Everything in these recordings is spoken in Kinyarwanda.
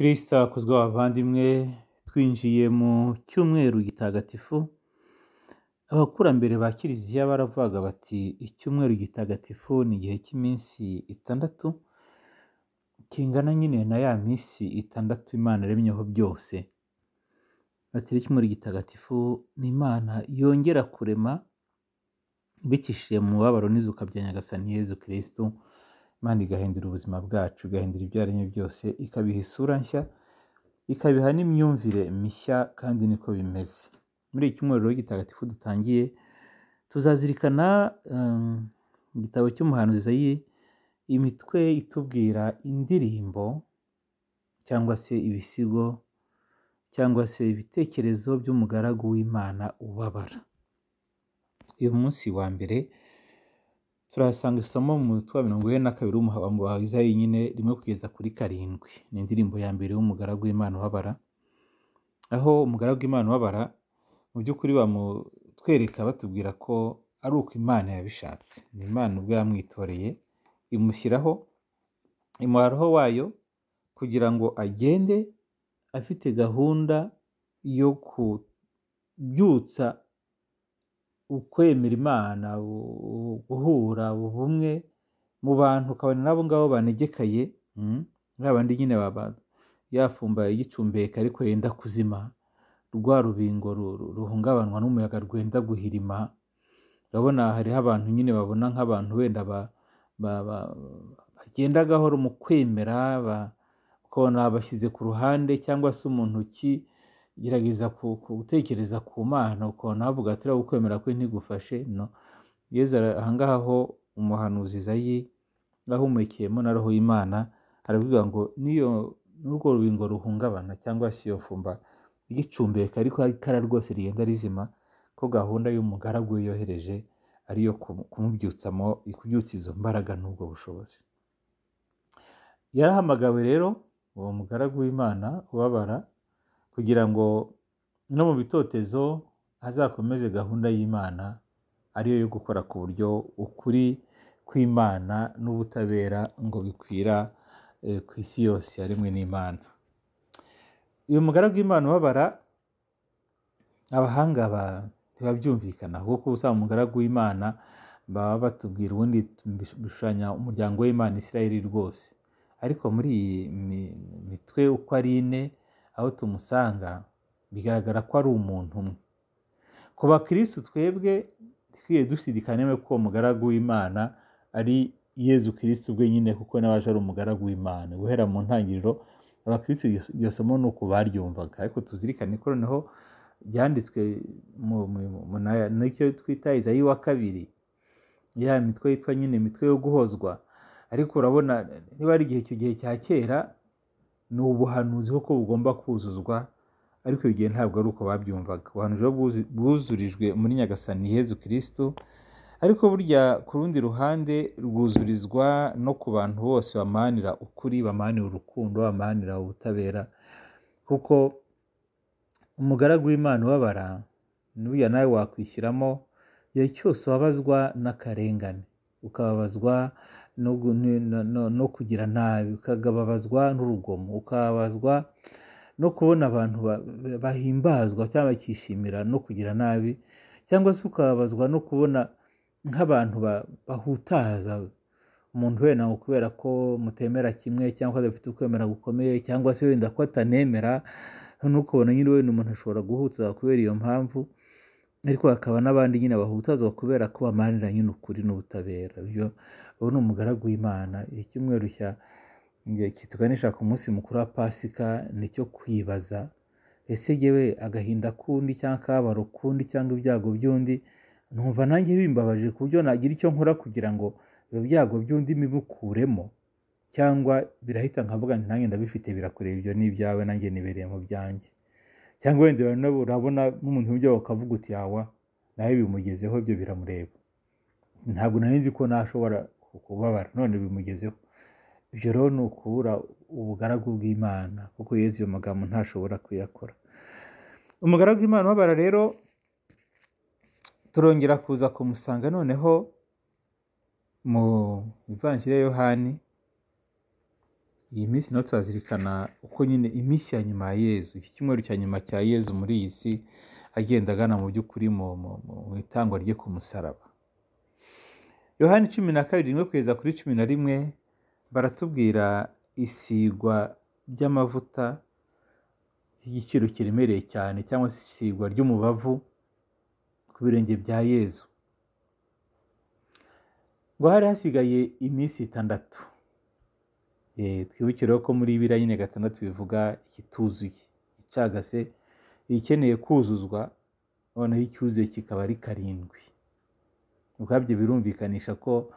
kirisita akozwe abavandimwe twinjiye mu cyumweru gitagatifu abakurambere ba kiliziya baravuga bati icyumweru gitagatifu ni igihe cy'iminsi itandatu kingana nyine na ya minsi itandatu imana iremyeho byose batiri cyumweru gitagatifu ni imana yongera kurema ibikishije mu mubabaro n'izuka bya nyagasani yezu kirisitu Imana igahindura ubuzima bwacu, igahindura ibyo yaremye byose, ikabiha isura nshya, ikabiha n'imyumvire mishya kandi niko bimeze. Muri iki cyumweru rero gitagatifu dutangiye, tuzazirikana ehm, igitabo cy'umuhanuzi Izayi, imitwe itubwira indirimbo cyangwa se ibisigo cyangwa se ibitekerezo by'umugaragu w'Imana ubabara. Uyu munsi wa mbere turayasanga isomo mu mutwe mirongo ine na kabiri w'umuhabambo wawe izayi nyine rimwe kugeza kuri karindwi ni indirimbo ya mbere y'umugaragu w'imana ubabara aho umugaragu w'imana ubabara mu by'ukuri bamutwereka batubwira ko ari uko imana yabishatse ni imana ubwo yamwitoreye imushyiraho imuharaho wayo kugira ngo agende afite gahunda yo kubyutsa ukwemera Imana, guhura ubumwe mu bantu ukabona n'abo ngabo banegekaye, mm, ba nyine baba yafumbaye yicumbeka ariko yenda kuzima, rwa rubingo ruhungabanwa n'umuyaga rwenda guhirima, urabona hariho abantu nyine babona nk'abantu wenda bagenda gahoro mu kwemera, ukabona bashyize ku ruhande cyangwa se umuntu ki gerageza gutekereza ku mana ukuntu havuga ati uriya ukwemera kwe ntigufashe no yezu ahangaha ho umuhanuzi izayi ahumekeyemo na roho y'imana arabwira ngo n'iyo n'urwo rubingo ruhungabana cyangwa se iyo fumba igicumbeka ariko itara rwose rigenda rizima ko gahunda y'umugaragu yohereje ariyo kumubyutsamo kubyutsa izo mbaraga n'ubwo bushobozi yarahamagawe rero uwo mugaragu w'imana ubabara kugira ngo no mu bitotezo hazakomeze gahunda y'Imana ariyo yo gukora ku buryo ukuri kw'Imana n'ubutabera ngo bikwira eh, ku isi yose yaremwe n'Imana uyu mugaragu w'Imana ubabara abahanga ntibabyumvikana kuko usanga umugaragu w'Imana baba batubwira ubundi bishushanya umuryango w'Imana Isirayeli rwose ariko muri iyi mitwe uko ari ine aho tumusanga bigaragara ko ari umuntu umwe ku bakirisitu twebwe twikwiye dushidikanya yuko uwo mugaragu w'imana ari yezu kirisitu wenyine kuko nawe aje ari umugaragu w'imana guhera mu ntangiriro abakirisitu iryo somo ni uko baryumvaga ariko tuzirikane ko noneho byanditswe nicyo twita izayi wa kabiri ya mitwe yitwa nyine mitwe yo guhozwa ariko urabona niba ari igihe icyo gihe cya kera ni ubuhanuzi koko bugomba kuzuzwa ariko iyo gihe ntabwo ari uko babyumvaga ubuhanuzi bwuzurijwe muri nyagasani Yezu kirisitu ariko burya ku rundi ruhande rwuzurizwa no ku bantu bose bamanira ukuri bamanira urukundo bamanira ubutabera kuko umugaragu w'imana ubabara n'uriya nawe wakwishyiramo igihe cyose wabazwa n'akarengane ukababazwa no kugira nabi ukagababazwa n'urugomo ukababazwa no kubona abantu bahimbazwa cyangwa bakishimira no kugira nabi cyangwa se ukababazwa no kubona nk'abantu bahutaza umuntu we wenda kubera ko mutemera kimwe cyangwa adafite ukwemera gukomeye cyangwa se wenda ko atanemera ntukubona nyine wenda umuntu ashobora guhutaza kubera iyo mpamvu ariko hakaba n'abandi nyine bahutaza kubera ko bamanira nyine ukuri n'ubutabera ubu ni umugaragu w'imana icyumweru kituganisha ku munsi mukuru wa pasika nicyo kwibaza ese yewe agahinda k'undi cyangwa akababaro k'undi cyangwa ibyago by'undi numva nanjye bimbabaje ku buryo nagira icyo nkora kugira ngo byago by'undi mbibukuremo cyangwa birahita nkavuga nanjye ndabifite birakureba ibyo nibyawe nanjye nibereye mu byanjye cyangwa wenda urabona nk'umuntu ujya bakavuga uti yawa nawe bimugezeho ibyo biramureba ntabwo nari nzi ko nashobora kubabara none bimugezeho ibyo rero ni ukubura ubugaragu bw'imana kuko yezu iyo magambo ntashobora kuyakora umugaragu w'imana ubabara rero turongera kuza kumusanga noneho mu ivanjiri ya yohani iyi minsi nayo turazirikana uko nyine iminsi ya nyuma ya yezu iki cyumweru cya nyuma cya yezu muri iyi si agenda agana mu by'ukuri mu itangwa rye ku musaraba yohani cumi na kabiri rimwe kugeza kuri cumi na rimwe baratubwira isigwa ry'amavuta y'igiciro kiremereye cyane cyangwa se isigwa ry'umubavu ku birenge bya yezu ngo hari hasigaye iminsi itandatu Eh, twibukireho ko muri biriya nyine gatandatu bivuga ikituzuye gicagase ikeneye kuzuzwa noneho icyuzuye kikaba ari karindwi ubwabyo birumvikanisha ko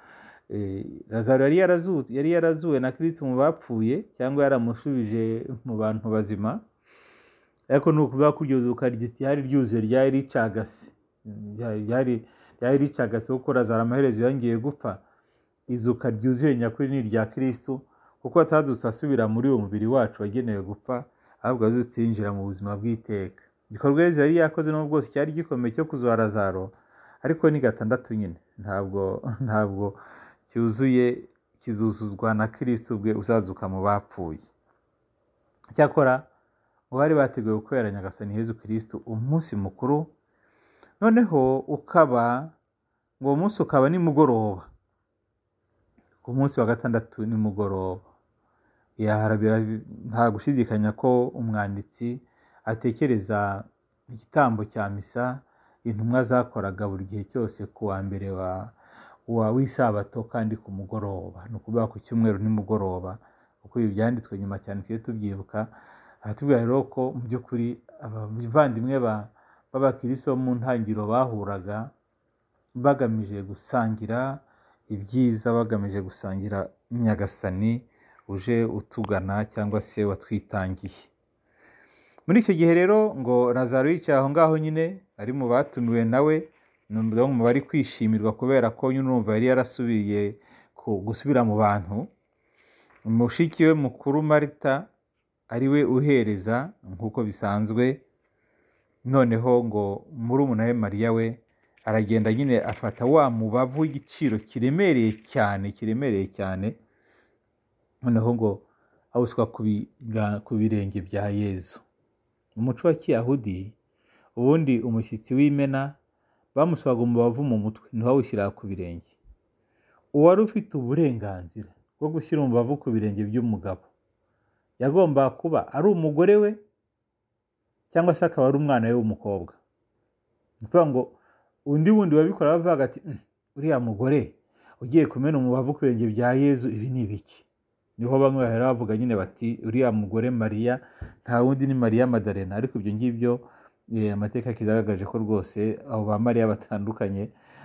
razaro eh, yari yarazuwe na kirisiti mu bapfuye cyangwa yaramushubije mu bantu bazima ariko ni ukuvuga ko iryo zuka ryari ryuzuye ryari ricagase ryari ricagase kuko razaro amaherezo yongeye gupfa izuka ryuzuye nyakuri ni irya kirisitu kuko atadutse asubira muri uwo mubiri wacu wagenewe gupfa ahubwo azutse yinjira mu buzima bw'iteka igikorwa yezu yari yakoze n'ubwo bwose cyari gikomeye cyo kuzura razaro ariko ni gatandatu nyine ntabwo ntabwo cyuzuye kizuzuzwa na kirisiti ubwe uzazuka mu bapfuye cyakora uwari bateguye gukorera nyagasani Yezu kirisiti umunsi mukuru noneho ukaba ngo umunsi ukaba nimugoroba ku munsi wa gatandatu nimugoroba nta gushidikanya ko umwanditsi atekereza igitambo cya misa intumwa zakoraga buri gihe cyose ku wa mbere w'isabato kandi ku mugoroba ni ukuvuga ku cyumweru nimugoroba kuko ibi byanditswe nyuma cyane tujye tubyibuka ahatubwira rero ko mu by'ukuri abavandimwe b'abakirisitu mu ntangiriro bahuraga bagamije gusangira ibyiza bagamije gusangira nyagasani uje utugana cyangwa se watwitangiye muri icyo gihe rero ngo Lazaro yicaye aho ngaho nyine ari mu batumiwe nawe ni mu bari kwishimirwa kubera ko nyine urumva yari yarasubiye gusubira mu bantu mushiki we mukuru marita ari we uhereza nk'uko bisanzwe noneho ngo murumuna we mariya we aragenda nyine afata wa mubavu w'igiciro kiremereye cyane kiremereye cyane noneho ngo abuswa ku birenge bya yezu umuco wa kiyahudi ubundi umushyitsi w'imena bamuswaga umubavu mu mutwe niho awushyira ku birenge uwari ufite uburenganzira bwo gushyira umubavu ku birenge by'umugabo yagomba kuba ari umugore we cyangwa se akaba ari umwana we w'umukobwa ni ukuvuga ngo undi wundi wabikora bavuga ati mm, uriya mugore ugiye kumena umubavu ku birenge bya yezu ibi ni ibiki niho bamwe bahera bavuga nyine bati uriya mugore mariya nta wundi ni mariya madarena ariko ibyo ngibyo eh, amateka kigaragaje ko rwose abo ba mariya batandukanye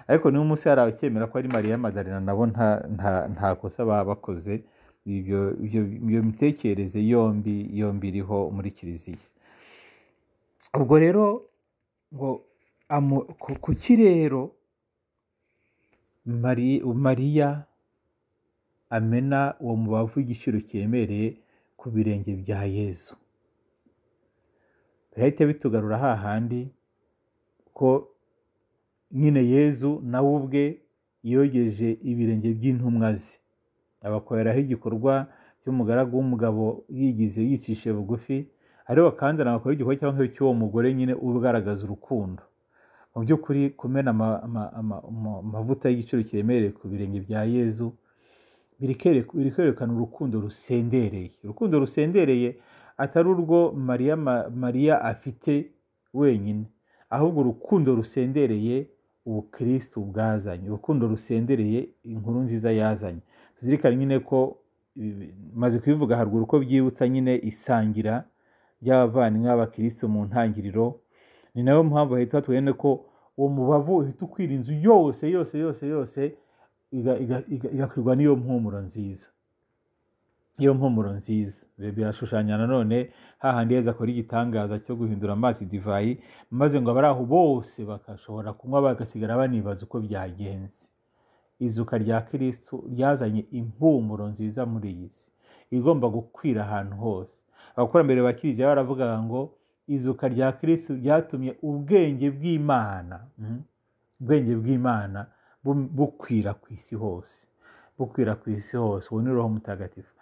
ariko niba umunsi hari abakemera ko ari mariya madarena nabo nta kosa baba bakoze iyo mitekerereze yombi yombi iriho muri kiliziya ubwo rero ngo ku kirero mariya amena uwo mubavu w'igiciro cyemereye ku birenge bya yezu birahita bitugarura hahandi ko nyine yezu nawe ubwe yogeje ibirenge by'intumwa ze abakoreraho igikorwa cy'umugaragu w'umugabo yigize yicishije bugufi ariko kandi anakora igikorwa cyangwa cy'uwo mugore nyine ugaragaza urukundo mu by'ukuri kumena amavuta y'igiciro cyemereye ku birenge bya yezu biri kwerekana urukundo rusendereye urukundo rusendereye atari urwo mariya afite wenyine ahubwo urukundo rusendereye ubukirisitu bwazanye urukundo rusendereye inkuru nziza yazanye tuzirikane nyine ko maze kubivuga haruguru ko byibutsa nyine isangira ry'abavandimwe b'abakirisitu mu ntangiriro ni nayo mpamvu bahita batubwira ko uwo mubavu uhita ukwira inzu yose yose yose yose igakwirwa n'iyo mpumuro nziza iyo mpumuro nziza birashushanya nanone hahandi heza akora igitangaza cyo guhindura amazi divayi maze ngo abari aho bose bagashobora kunywa bagasigara banibaza uko byagenze izuka rya kirisitu ryazanye impumuro nziza muri iyi si igomba gukwira ahantu hose abakurambere ba kiriziya baravugaga ngo izuka rya kirisitu ryatumye ubwenge bw'imana mhm, ubwenge bw'imana bukwira ku isi hose bukwira ku isi hose uwo ni roho mutagatifu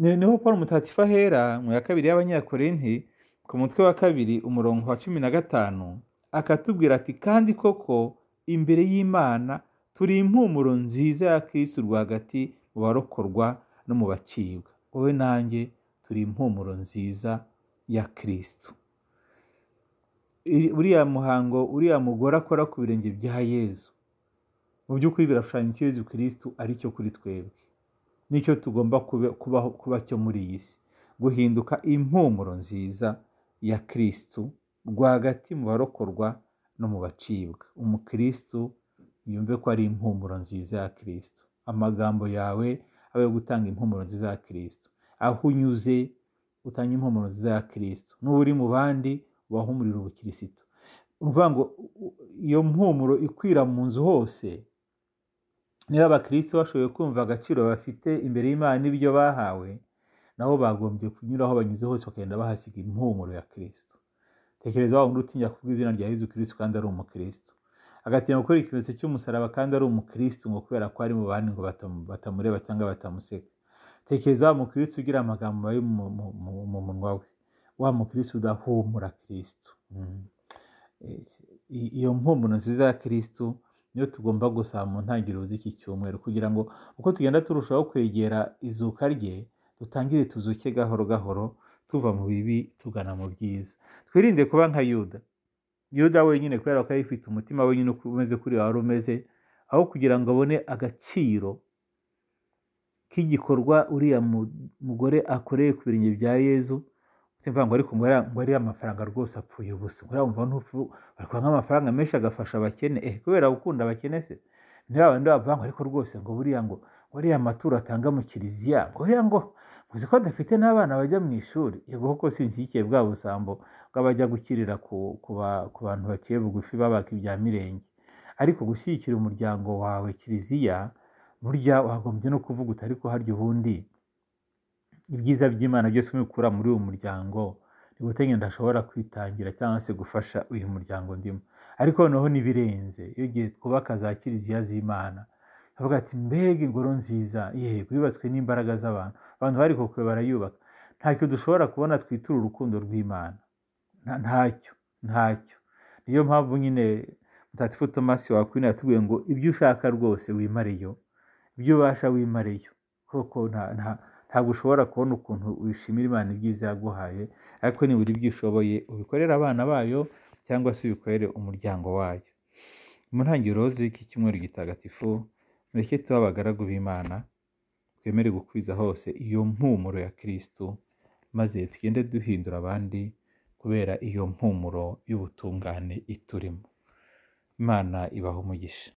niho paul mutagatifu ahera mu ya kabiri y'abanyakorinti ku mutwe wa kabiri umurongo wa cumi na gatanu akatubwira ati kandi koko imbere y'imana turi impumuro nziza ya kirisi rwagati mu barokorwa no mu bacibwa wowe nanjye turi impumuro nziza ya kirisitu uriya muhango uriya mugore akora ku birenge bya yezu mu by'ukuri birashushanya icyo Yezu kirisito ari cyo kuri twebwe nicyo tugomba kubaho kuba cyo muri iyi si guhinduka impumuro nziza ya kirisito rwagati mu barokorwa no mu bacibwa umukirisitu yumve ko ari impumuro nziza ya kirisito amagambo yawe aba yo gutanga impumuro nziza ya kirisito aho unyuze utanga impumuro nziza ya kirisito n'uba uri mu bandi wahumurira ubukirisitu ni ngo iyo mpumuro ikwira mu nzu hose Niba abakristo bashoboye kumva agaciro bafite imbere y'Imana n'ibyo bahawe, nabo bagombye kunyura aho banyuze hose bakagenda bahasiga impumuro ya Kristo. Tekereza wa wundi utinya kuvuga izina rya Yezu Kristo kandi ari umukristo. Agatinya gukora ikimenyetso cy'umusaraba kandi ari umukristo ngo kubera ko ari mu bandi ngo batamureba cyangwa batamuseka. Tekereza wa mukristo ugira amagambo mabi mu munwa we. Wa mukristo udahumura Kristo. Mm. Eh, iyo mpumuro nziza ya Kristo niyo tugomba gusaba mu ntangiriro z'iki cyumweru kugira ngo uko tugenda turushaho kwegera izuka rye dutangire tuzuke gahoro gahoro tuva mu bibi tugana mu byiza twirinde kuba nka yuda yuda wenyine kubera ko yifite umutima wenyine uko umeze kuri wari umeze aho kugira ngo abone agaciro k'igikorwa uriya mugore akoreye ku birenge bya yezu simvuga ngo ariko ngo ariya mafaranga rwose apfuye ubusa wumva n'upfu bari kuba nk'amafaranga menshi agafasha abakene eh kubera gukunda abakene se niba bandi bavuga ngo ariko rwose ngo buriya ngo buriya amaturo atanga mu kiliziya ngo ya ngo muzi ko adafite n'abana bajya mu ishuri yego koko sinshyigikiye bwa busambo bw'abajya gukirira ku bantu baciye bugufi babaka ibya mirenge ariko gushyigikira umuryango wawe kiliziya burya wagombye no kuvuga uti ariko harya ubundi ibyiza by'imana byose mubikura muri uyu muryango ni gutege ndashobora kwitangira cyangwa se gufasha uyu muryango ndimo ariko noneho n'ibirenze iyo gihe twubaka za kiliziya z'imana bavuga ati mbega ingoro nziza yego yubatswe n'imbaraga z'abantu abantu bari kukwe barayubaka ntacyo dushobora kubona twitura urukundo rw'imana ntacyo ntacyo niyo mpamvu nyine mutagatifu tomasi wakwina yatubwiye ngo ibyo ushaka rwose wimareyo ibyo ubasha wimareyo koko nta ntabwo ushobora kubona ukuntu wishimira imana ibyiza yaguhaye ariko nibura ibyo ushoboye ubikorere abana bayo cyangwa se ubikorere umuryango wayo mu ntangiriro z'iki cyumweru gitagatifu mureke tuba abagaragu b'imana twemere gukwiza hose iyo mpumuro ya kirisitu maze tugende duhindura abandi kubera iyo mpumuro y'ubutungane iturimo imana ibaha umugisha